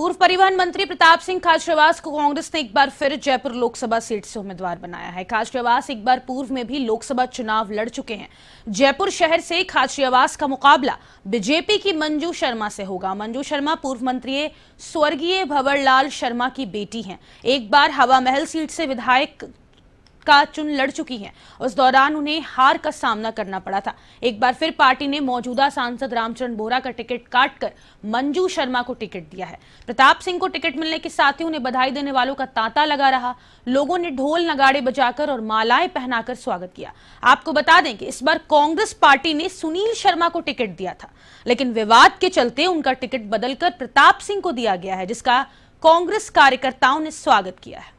पूर्व परिवहन मंत्री प्रताप सिंह खाजरेवास को कांग्रेस ने एक बार फिर जयपुर लोकसभा सीट से उम्मीदवार बनाया है खाजरेवास एक बार पूर्व में भी लोकसभा चुनाव लड़ चुके हैं जयपुर शहर से खाजरेवास का मुकाबला बीजेपी की मंजू शर्मा से होगा मंजू शर्मा पूर्व मंत्री स्वर्गीय भवरलाल शर्मा की बेटी है एक बार हवा महल सीट से विधायक का चुन लड़ चुकी हैं उस दौरान उन्हें हार का सामना करना पड़ा था एक बार फिर पार्टी ने मौजूदा सांसद रामचरण बोरा का टिकट काटकर मंजू शर्मा को टिकट दिया है प्रताप सिंह को टिकट मिलने के साथ ही उन्हें बधाई देने वालों का तांता लगा रहा लोगों ने ढोल नगाड़े बजाकर और मालाएं पहनाकर स्वागत किया आपको बता दें कि इस बार कांग्रेस पार्टी ने सुनील शर्मा को टिकट दिया था लेकिन विवाद के चलते उनका टिकट बदलकर प्रताप सिंह को दिया गया है जिसका कांग्रेस कार्यकर्ताओं ने स्वागत किया है